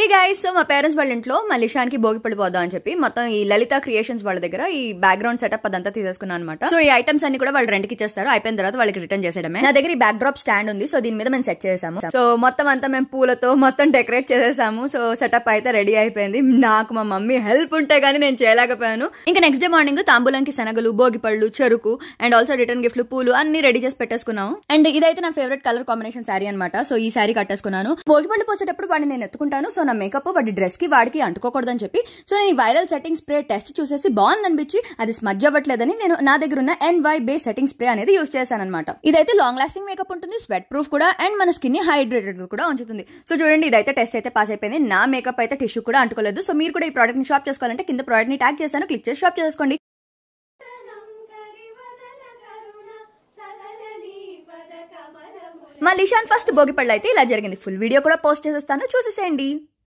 ఈ guys so మా parents వాళ్ళ ఇంట్లో మా లిషాన్కి భోగి పడిపోదాం అని చెప్పి మొత్తం ఈ లలిత క్రియేషన్స్ వాళ్ళ దగ్గర ఈ బ్యాక్గ్రౌండ్ సెటప్ అదంతా తీసేసుకున్నాను అనమాట సో ఈ ఐటమ్స్ అన్ని కూడా వాళ్ళు రెంట్కి ఇచ్చేస్తారు అయిపోయిన తర్వాత వాళ్ళకి రిటర్న్ చేసేయడమే నా దగ్గర ఈ బ్యాక్ డ్రాప్ స్టాండ్ ఉంది సో దీని మీద మేము సెట్ చేసాము సో మొత్తం అంతా మేము పూలతో మొత్తం డెకరేట్ చేసేసాము సో సెటప్ అయితే రెడీ అయిపోయింది నాకు మా మమ్మీ హెల్ప్ ఉంటే గానీ నేను చేయలేకపోయాను ఇంకా నెక్స్ట్ డే మార్నింగ్ తాంబూలంకి శనగలు భోగి పళ్ళు చెరుకు అండ్ ఆల్సో రిటర్న్ గిఫ్ట్లు పూలు అన్ని రెడీ చేసి పెట్టేసుకున్నాము అండ్ ఇదైతే నా ఫేవరెట్ కలర్ కాంబినేషన్ శారీ అనమాట సో ఈ శారీ కట్టేసుకున్నాను భోగి పళ్ళు పోసేటప్పుడు వాడిని నేను ఎత్తుకుంటాను సో నా మేకప్ డ్రెస్ కి వాడికి అంటుకోకూడదని చెప్పి సో నేను ఈ వైరల్ సెట్టింగ్ స్ప్రే టెస్ట్ చూసేసి బాగుంది అనిపించి అది స్మజ్ అవ్వట్లేదని నేను నా దగ్గర ఉన్న N Y bae setting spray అనేది యూస్ చేశాను అనమాట ఇదైతే లాంగ్ లాస్టింగ్ మేకప్ ఉంటుంది స్వెట్ ప్రూఫ్ కూడా అండ్ మన స్కిన్ ని హైడ్రేటెడ్ కూడా ఉంచుతుంది సో చూడండి ఇదైతే టెస్ట్ అయితే పాస్ అయిపోయింది నా మేకప్ అయితే టిష్యూ కూడా అంటుకోలేదు సో మీరు కూడా ఈ ప్రోడక్ట్ ని షాప్ చేసుకోవాలంటే కింద ప్రోడక్ట్ ని ట్యాగ్ చేశాను క్లిక్ చేసి షాప్ చేసుకోండి మళ్ళీ ఫస్ట్ భోగిపళ్ళు అయితే ఇలా జరిగింది ఫుల్ వీడియో కూడా పోస్ట్ చేసేస్తాను చూసేసేయండి